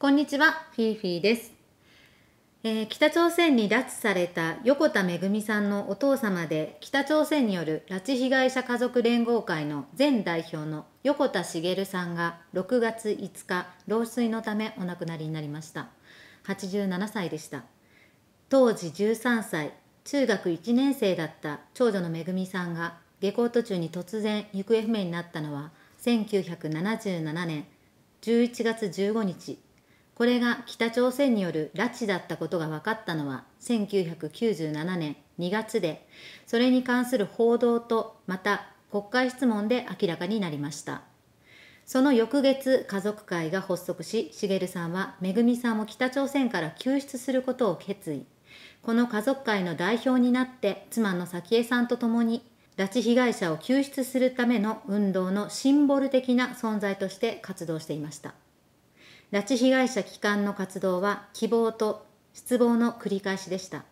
こんにちは、フィーフィーです、えー、北朝鮮に拉致された横田めぐみさんのお父様で、北朝鮮による拉致被害者家族連合会の前代表の横田茂さんが6月5日、老衰のためお亡くなりになりました。87歳でした。当時13歳、中学1年生だった長女のめぐみさんが下校途中に突然行方不明になったのは1977年11月15日これが北朝鮮による拉致だったことが分かったのは1997年2月で、それに関する報道とまた国会質問で明らかになりました。その翌月、家族会が発足し、茂さんは、めぐみさんを北朝鮮から救出することを決意。この家族会の代表になって、妻の早紀江さんと共に、拉致被害者を救出するための運動のシンボル的な存在として活動していました。拉致被害者帰還の活動は希望と失望の繰り返しでした。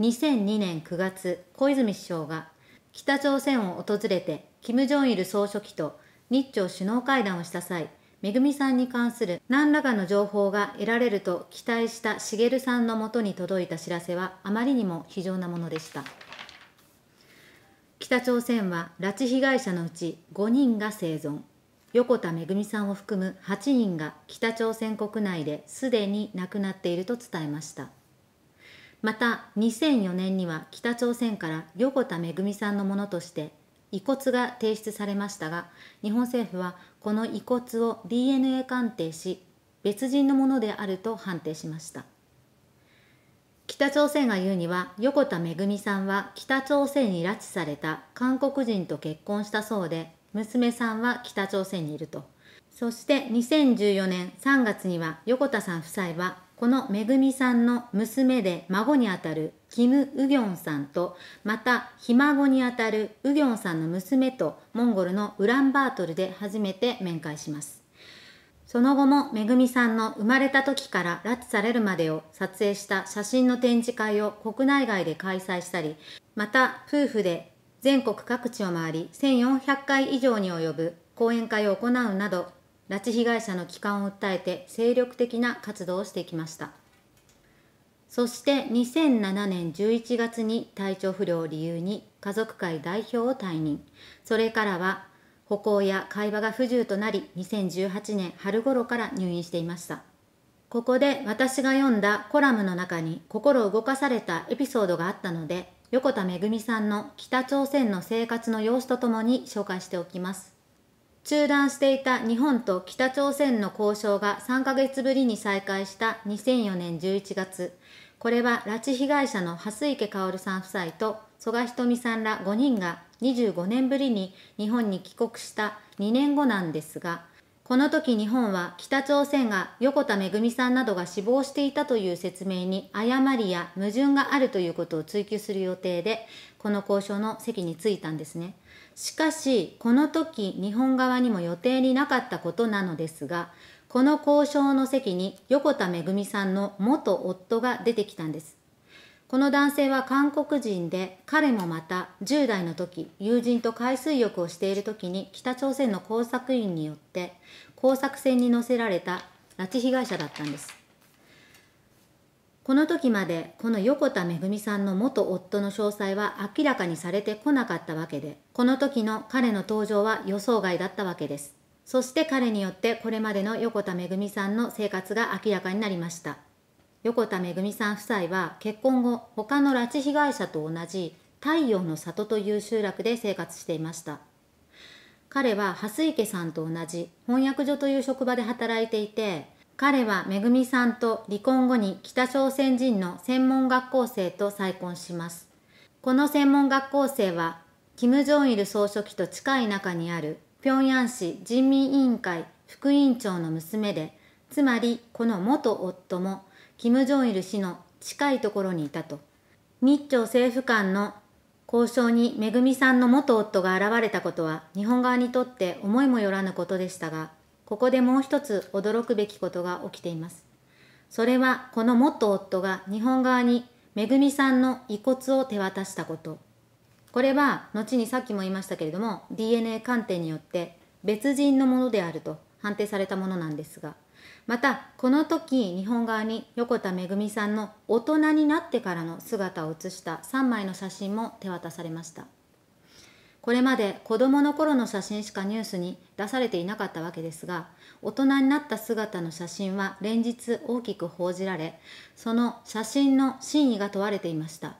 2002年9月、小泉首相が北朝鮮を訪れて、金正日総書記と日朝首脳会談をした際、めぐみさんに関する何らかの情報が得られると期待した茂さんのもとに届いた知らせはあまりにも非常なものでした。北朝鮮は拉致被害者のうち5人が生存。横田めぐみさんを含む8人が北朝鮮国内ですでに亡くなっていると伝えましたまた2004年には北朝鮮から横田めぐみさんのものとして遺骨が提出されましたが日本政府はこの遺骨を DNA 鑑定し別人のものであると判定しました北朝鮮が言うには横田めぐみさんは北朝鮮に拉致された韓国人と結婚したそうで娘さんは北朝鮮にいるとそして2014年3月には横田さん夫妻はこのめぐみさんの娘で孫にあたるキム・ウギョンさんとまたひ孫にあたるウギョンさんの娘とモンゴルのウランバートルで初めて面会しますその後もめぐみさんの生まれた時から拉致されるまでを撮影した写真の展示会を国内外で開催したりまた夫婦で全国各地を回り1400回以上に及ぶ講演会を行うなど拉致被害者の帰還を訴えて精力的な活動をしてきましたそして2007年11月に体調不良を理由に家族会代表を退任それからは歩行や会話が不自由となり2018年春頃から入院していましたここで私が読んだコラムの中に心動かされたエピソードがあったので横田めぐみさんの北朝鮮の生活の様子とともに紹介しておきます。中断していた日本と北朝鮮の交渉が3ヶ月ぶりに再開した2004年11月、これは拉致被害者の蓮池薫さん夫妻と曽我ひとみさんら5人が25年ぶりに日本に帰国した2年後なんですが、この時日本は北朝鮮が横田めぐみさんなどが死亡していたという説明に誤りや矛盾があるということを追及する予定で、この交渉の席に着いたんですね。しかし、この時日本側にも予定になかったことなのですが、この交渉の席に横田めぐみさんの元夫が出てきたんです。この男性は韓国人で彼もまた10代の時友人と海水浴をしている時に北朝鮮の工作員によって工作船に乗せられた拉致被害者だったんですこの時までこの横田めぐみさんの元夫の詳細は明らかにされてこなかったわけでこの時の彼の登場は予想外だったわけですそして彼によってこれまでの横田めぐみさんの生活が明らかになりました横田めぐみさん夫妻は結婚後他の拉致被害者と同じ太陽の里という集落で生活していました彼は蓮池さんと同じ翻訳所という職場で働いていて彼はめぐみさんと離婚後に北朝鮮人の専門学校生と再婚しますこの専門学校生は金正日総書記と近い中にある平壌市人民委員会副委員長の娘でつまりこの元夫も金正日氏の近いところにいたと、日朝政府間の交渉にめぐみさんの元夫が現れたことは日本側にとって思いもよらぬことでしたが、ここでもう一つ驚くべきことが起きています。それはこの元夫が日本側にめぐみさんの遺骨を手渡したこと。これは後にさっきも言いましたけれども DNA 鑑定によって別人のものであると判定されたものなんですがまたこの時日本側に横田めぐみさんの大人になってからの姿を写した3枚の写真も手渡されましたこれまで子どもの頃の写真しかニュースに出されていなかったわけですが大人になった姿の写真は連日大きく報じられその写真の真意が問われていました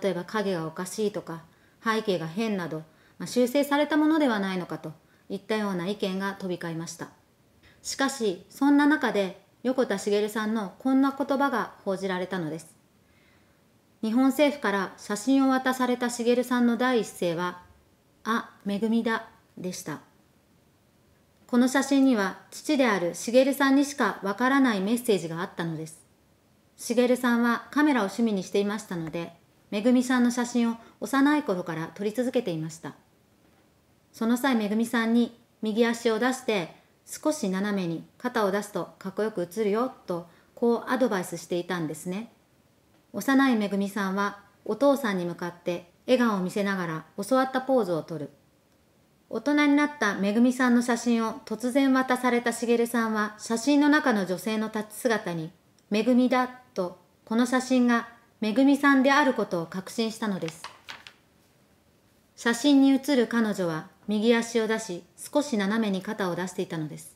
例えば影がおかしいとか背景が変など、まあ、修正されたものではないのかといったような意見が飛び交いましたしかしそんな中で横田茂さんのこんな言葉が報じられたのです日本政府から写真を渡された茂さんの第一声は「あ恵みだ」でしたこの写真には父である茂さんにしかわからないメッセージがあったのです茂さんはカメラを趣味にしていましたのでめぐみさんの写真を幼い頃から撮り続けていましたその際めぐみさんに右足を出して少し斜めに肩を出すとかっこよく映るよとこうアドバイスしていたんですね幼いめぐみさんはお父さんに向かって笑顔を見せながら教わったポーズをとる大人になっためぐみさんの写真を突然渡されたしげるさんは写真の中の女性の立ち姿に「めぐみだ」とこの写真がめぐみさんであることを確信したのです写真に写る彼女は右足を出し少し斜めに肩を出していたのです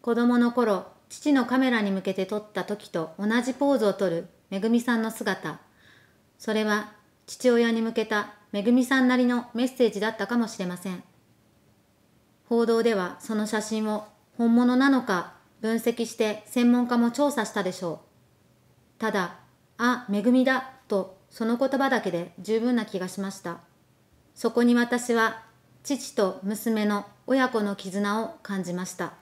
子供の頃父のカメラに向けて撮った時と同じポーズをとるめぐみさんの姿それは父親に向けためぐみさんなりのメッセージだったかもしれません報道ではその写真を本物なのか分析して専門家も調査したでしょうただ「あめぐみだ」とその言葉だけで十分な気がしましたそこに私は父と娘の親子の絆を感じました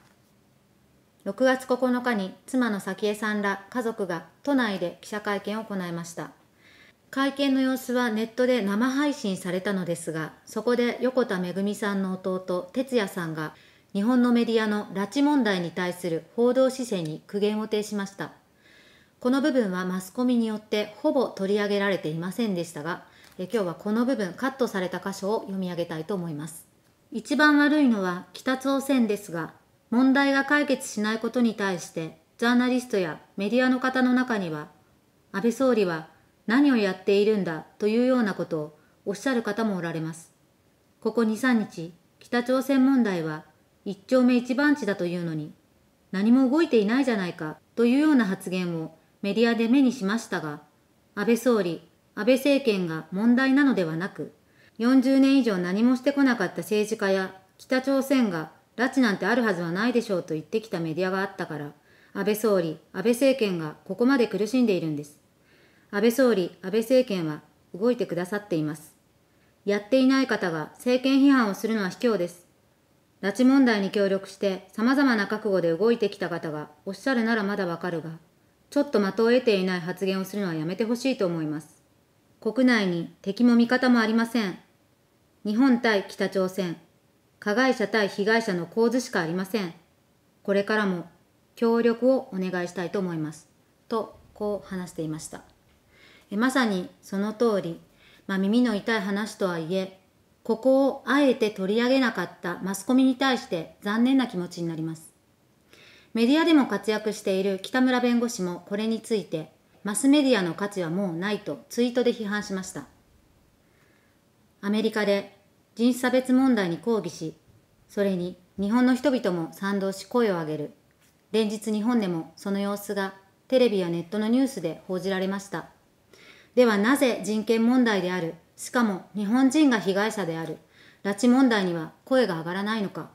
6月9日に妻の早紀江さんら家族が都内で記者会見を行いました会見の様子はネットで生配信されたのですがそこで横田めぐみさんの弟哲也さんが日本のメディアの拉致問題に対する報道姿勢に苦言を呈しましたこの部分はマスコミによってほぼ取り上げられていませんでしたがえ今日はこの部分カットされた箇所を読み上げたいと思います一番悪いのは北朝鮮ですが問題が解決しないことに対してジャーナリストやメディアの方の中には安倍総理は何をやっているんだというようなことをおっしゃる方もおられますここ23日北朝鮮問題は一丁目一番地だというのに何も動いていないじゃないかというような発言をメディアで目にしましたが安倍総理安倍政権が問題なのではなく、40年以上何もしてこなかった政治家や北朝鮮が拉致なんてあるはずはないでしょうと言ってきたメディアがあったから、安倍総理、安倍政権がここまで苦しんでいるんです。安倍総理、安倍政権は動いてくださっています。やっていない方が政権批判をするのは卑怯です。拉致問題に協力して様々な覚悟で動いてきた方がおっしゃるならまだわかるが、ちょっと的を得ていない発言をするのはやめてほしいと思います。国内に敵も味方もありません。日本対北朝鮮、加害者対被害者の構図しかありません。これからも協力をお願いしたいと思います。と、こう話していました。えまさにその通り、まあ、耳の痛い話とはいえ、ここをあえて取り上げなかったマスコミに対して残念な気持ちになります。メディアでも活躍している北村弁護士もこれについてマスメディアの価値はもうないとツイートで批判しました。アメリカで人種差別問題に抗議し、それに日本の人々も賛同し声を上げる。連日日本でもその様子がテレビやネットのニュースで報じられました。ではなぜ人権問題である、しかも日本人が被害者である、拉致問題には声が上がらないのか。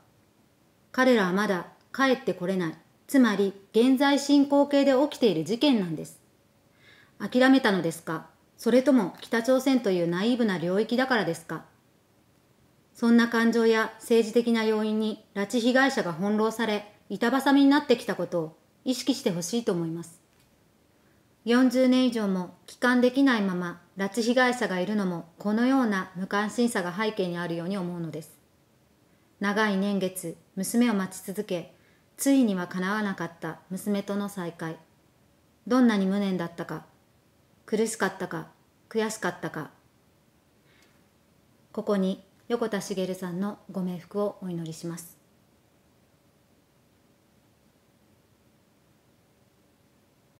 彼らはまだ帰ってこれない。つまり現在進行形で起きている事件なんです。諦めたのですかそれとも北朝鮮というナイーブな領域だからですかそんな感情や政治的な要因に拉致被害者が翻弄され板挟みになってきたことを意識してほしいと思います40年以上も帰還できないまま拉致被害者がいるのもこのような無関心さが背景にあるように思うのです長い年月娘を待ち続けついにはかなわなかった娘との再会どんなに無念だったか苦しかったか悔しかったかここに横田茂さんのご冥福をお祈りします